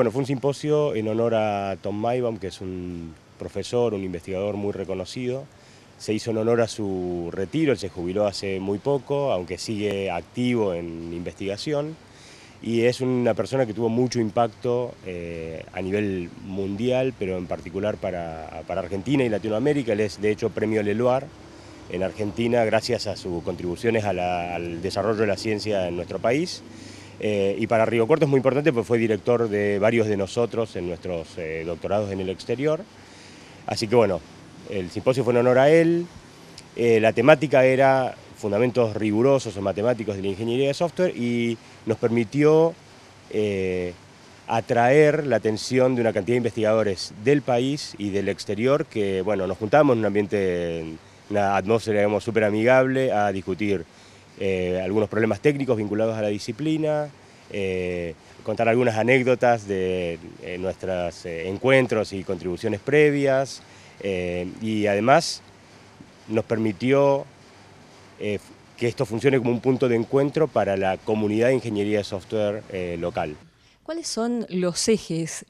Bueno, fue un simposio en honor a Tom Maybaum, que es un profesor, un investigador muy reconocido. Se hizo en honor a su retiro, él se jubiló hace muy poco, aunque sigue activo en investigación. Y es una persona que tuvo mucho impacto eh, a nivel mundial, pero en particular para, Argentina y Latinoamérica. Él es, de hecho, premio Leluar en Argentina gracias a sus contribuciones al desarrollo de la ciencia en nuestro país eh, y para Río Cuarto es muy importante porque fue director de varios de nosotros en nuestros eh, doctorados en el exterior. Así que bueno, el simposio fue en honor a él. Eh, la temática era fundamentos rigurosos o matemáticos de la ingeniería de software y nos permitió atraer la atención de una cantidad de investigadores del país y del exterior que, bueno, nos juntamos en un ambiente, en una atmósfera, súper amigable a discutir algunos problemas técnicos vinculados a la disciplina, eh, contar algunas anécdotas de eh, nuestros eh, encuentros y contribuciones previas y además nos permitió que esto funcione como un punto de encuentro para la comunidad de ingeniería de software local. ¿Cuáles son los ejes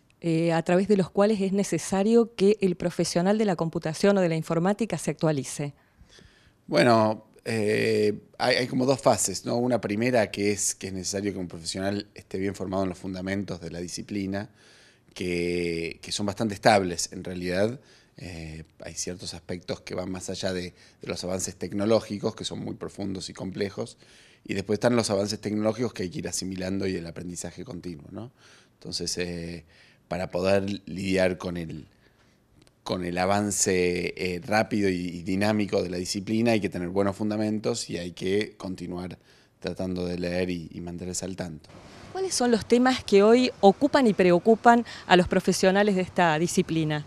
a través de los cuales es necesario que el profesional de la computación o de la informática se actualice? Bueno, eh, hay, como dos fases, ¿no? Una primera que es que es necesario que un profesional esté bien formado en los fundamentos de la disciplina, que, son bastante estables en realidad. Eh, hay ciertos aspectos que van más allá de, los avances tecnológicos, que son muy profundos y complejos, y después están los avances tecnológicos que hay que ir asimilando y el aprendizaje continuo, Entonces, eh, para poder lidiar con el con el avance eh, rápido y dinámico de la disciplina hay que tener buenos fundamentos y hay que continuar tratando de leer y mantenerse al tanto. ¿Cuáles son los temas que hoy ocupan y preocupan a los profesionales de esta disciplina?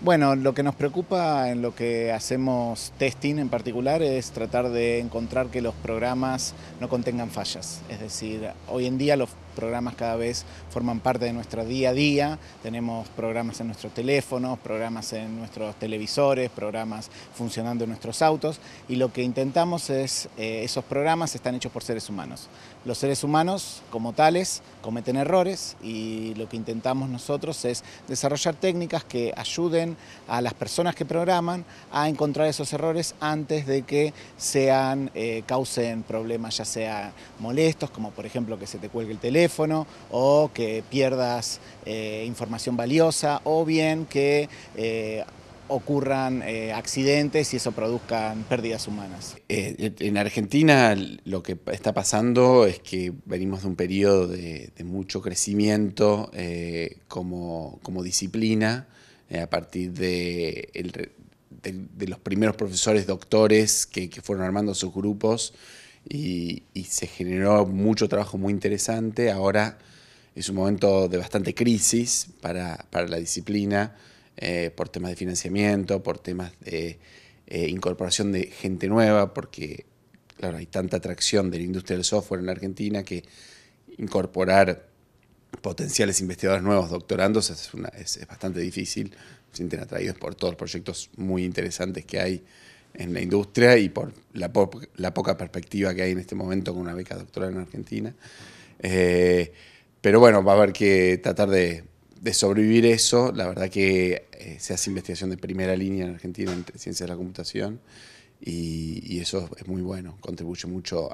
Bueno, lo que nos preocupa en lo que hacemos testing en particular es tratar de encontrar que los programas no contengan fallas. Es decir, hoy en día los programas cada vez forman parte de nuestro día a día, tenemos programas en nuestros teléfonos, programas en nuestros televisores, programas funcionando en nuestros autos y lo que intentamos es, eh, esos programas están hechos por seres humanos. Los seres humanos como tales cometen errores y lo que intentamos nosotros es desarrollar técnicas que ayuden a las personas que programan a encontrar esos errores antes de que sean, eh, causen problemas ya sea molestos, como por ejemplo que se te cuelgue el teléfono, teléfono o que pierdas eh, información valiosa o bien que eh, ocurran eh, accidentes y eso produzcan pérdidas humanas. en Argentina lo que está pasando es que venimos de un periodo de, mucho crecimiento como, disciplina a partir de, los primeros profesores doctores que fueron armando sus grupos y, se generó mucho trabajo muy interesante. Ahora es un momento de bastante crisis para, la disciplina, eh, por temas de financiamiento, por temas de eh, incorporación de gente nueva, porque claro, hay tanta atracción de la industria del software en Argentina que incorporar potenciales investigadores nuevos, doctorandos, es, es bastante difícil. Se sienten atraídos por todos los proyectos muy interesantes que hay en la industria y por la, poca perspectiva que hay en este momento con una beca doctoral en Argentina. Eh, pero bueno, va a haber que tratar de, sobrevivir eso. La verdad que eh, se hace investigación de primera línea en Argentina en ciencias de la computación y, eso es muy bueno, contribuye mucho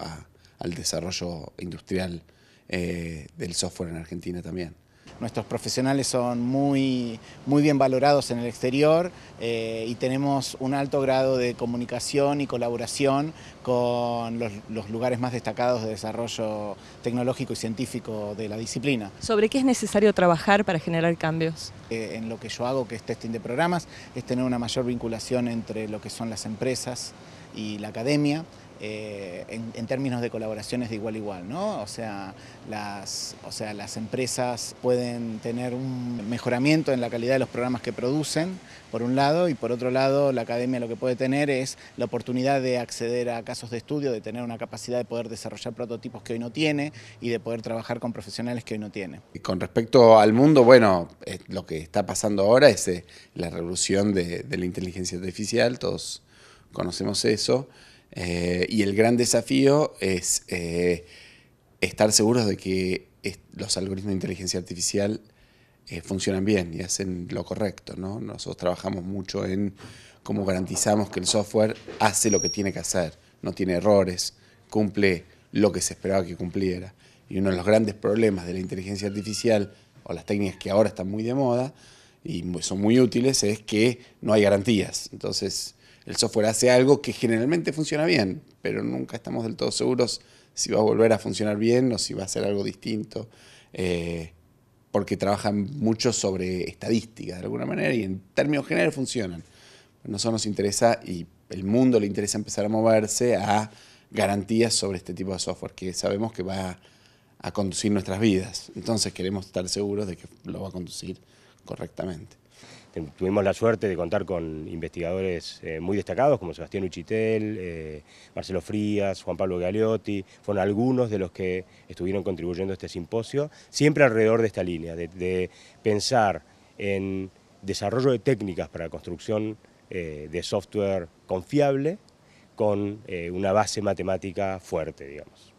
al desarrollo industrial eh, del software en Argentina también nuestros profesionales son muy, muy bien valorados en el exterior eh, y tenemos un alto grado de comunicación y colaboración con los, lugares más destacados de desarrollo tecnológico y científico de la disciplina. ¿Sobre qué es necesario trabajar para generar cambios? Eh, en lo que yo hago, que es testing de programas, es tener una mayor vinculación entre lo que son las empresas, y la academia. Eh, en, términos de colaboraciones de igual igual, ¿no? O sea, las, o sea, las empresas pueden tener un mejoramiento en la calidad de los programas que producen, por un lado, y por otro lado, la academia lo que puede tener es la oportunidad de acceder a casos de estudio, de tener una capacidad de poder desarrollar prototipos que hoy no tiene y de poder trabajar con profesionales que hoy no tiene. Y con respecto al mundo, bueno, lo que está pasando ahora es eh, la revolución de, de la inteligencia artificial, todos conocemos eso. Eh, y el gran desafío es eh, estar seguros de que los algoritmos de inteligencia artificial eh, funcionan bien y hacen lo correcto. ¿no? Nosotros trabajamos mucho en cómo garantizamos que el software hace lo que tiene que hacer, no tiene errores, cumple lo que se esperaba que cumpliera. Y uno de los grandes problemas de la inteligencia artificial o las técnicas que ahora están muy de moda y son muy útiles es que no hay garantías. Entonces, el software hace algo que generalmente funciona bien, pero nunca estamos del todo seguros si va a volver a funcionar bien o si va a ser algo distinto, eh, porque trabajan mucho sobre estadísticas de alguna manera y en términos generales funcionan. A nosotros nos interesa y el mundo le interesa empezar a moverse a garantías sobre este tipo de software que sabemos que va a conducir nuestras vidas. Entonces queremos estar seguros de que lo va a conducir correctamente. Tuvimos la suerte de contar con investigadores eh, muy destacados como Sebastián Uchitel, eh, Marcelo Frías, Juan Pablo Galeotti, fueron algunos de los que estuvieron contribuyendo a este simposio, siempre alrededor de esta línea, de, pensar en desarrollo de técnicas para construcción eh, de software confiable con una base matemática fuerte, digamos.